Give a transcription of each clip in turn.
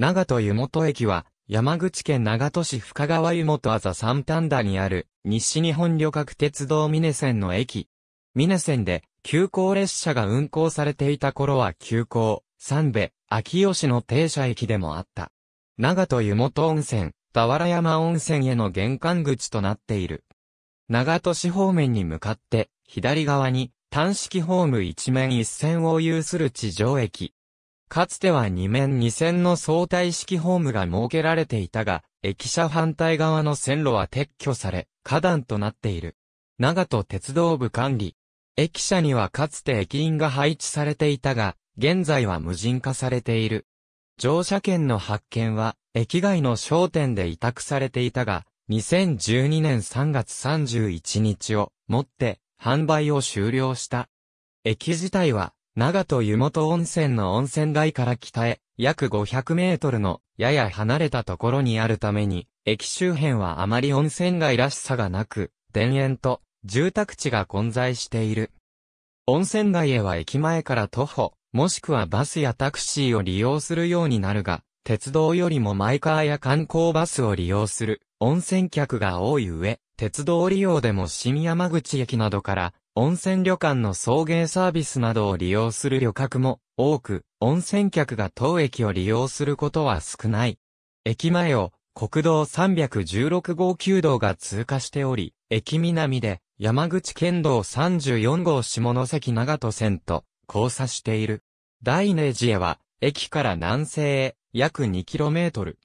長戸湯本駅は、山口県長戸市深川湯本あざ三反田にある、西日本旅客鉄道ミネ線の駅。ミネ線で、急行列車が運行されていた頃は急行、三部、秋吉の停車駅でもあった。長戸湯本温泉、田原山温泉への玄関口となっている。長戸市方面に向かって、左側に、単式ホーム一面一線を有する地上駅。かつては2面2線の相対式ホームが設けられていたが、駅舎反対側の線路は撤去され、花壇となっている。長戸鉄道部管理。駅舎にはかつて駅員が配置されていたが、現在は無人化されている。乗車券の発券は、駅外の商店で委託されていたが、2012年3月31日をもって、販売を終了した。駅自体は、長門湯本温泉の温泉街から北へ、約500メートルの、やや離れたところにあるために、駅周辺はあまり温泉街らしさがなく、田園と、住宅地が混在している。温泉街へは駅前から徒歩、もしくはバスやタクシーを利用するようになるが、鉄道よりもマイカーや観光バスを利用する温泉客が多い上、鉄道利用でも新山口駅などから温泉旅館の送迎サービスなどを利用する旅客も多く、温泉客が当駅を利用することは少ない。駅前を国道316号9道が通過しており、駅南で山口県道34号下関長戸線と交差している。大ネ寺へは駅から南西へ約 2km。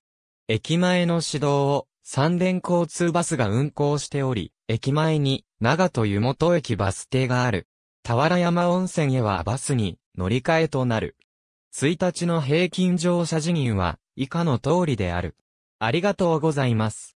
駅前の市道を三電交通バスが運行しており、駅前に長門湯本駅バス停がある。俵山温泉へはバスに乗り換えとなる。1日の平均乗車人員は以下の通りである。ありがとうございます。